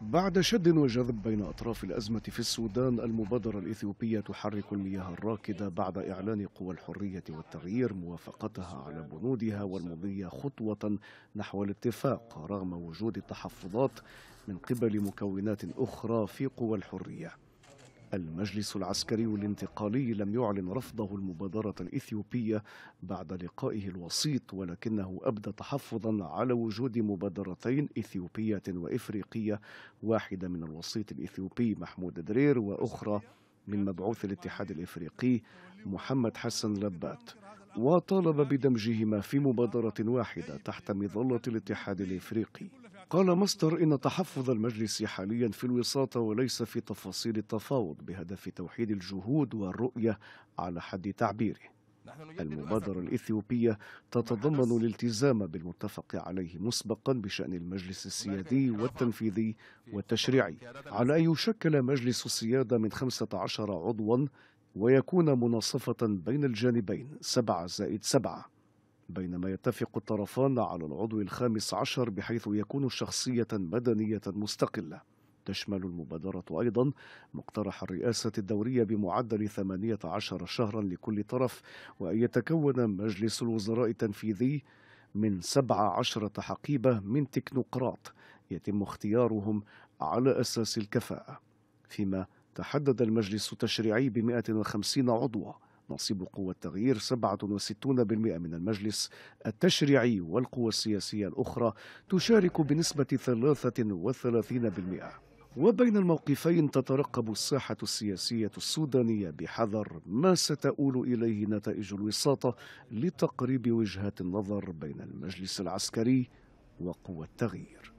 بعد شد وجذب بين أطراف الأزمة في السودان المبادرة الإثيوبية تحرك المياه الراكدة بعد إعلان قوى الحرية والتغيير موافقتها على بنودها والمضي خطوة نحو الاتفاق رغم وجود تحفظات من قبل مكونات أخرى في قوى الحرية المجلس العسكري الانتقالي لم يعلن رفضه المبادرة الإثيوبية بعد لقائه الوسيط ولكنه أبدى تحفظا على وجود مبادرتين إثيوبية وإفريقية واحدة من الوسيط الإثيوبي محمود درير وأخرى من مبعوث الاتحاد الإفريقي محمد حسن لبات وطالب بدمجهما في مبادرة واحدة تحت مظلة الاتحاد الإفريقي قال مصدر إن تحفظ المجلس حاليا في الوساطة وليس في تفاصيل التفاوض بهدف توحيد الجهود والرؤية على حد تعبيره المبادرة الإثيوبية تتضمن الالتزام بالمتفق عليه مسبقا بشأن المجلس السيادي والتنفيذي والتشريعي على أن يشكل مجلس السيادة من 15 عضوا ويكون مناصفة بين الجانبين سبعة زائد سبعة بينما يتفق الطرفان على العضو الخامس عشر بحيث يكون شخصية مدنية مستقلة تشمل المبادرة أيضا مقترح الرئاسة الدورية بمعدل 18 شهرا لكل طرف وأن يتكون مجلس الوزراء التنفيذي من 17 حقيبة من تكنوقراط يتم اختيارهم على أساس الكفاءة فيما تحدد المجلس التشريعي ب 150 عضوا نصيب قوى التغيير 67% من المجلس التشريعي والقوى السياسية الأخرى تشارك بنسبة 33% وبين الموقفين تترقب الساحة السياسية السودانية بحذر ما ستؤول إليه نتائج الوساطة لتقريب وجهات النظر بين المجلس العسكري وقوى التغيير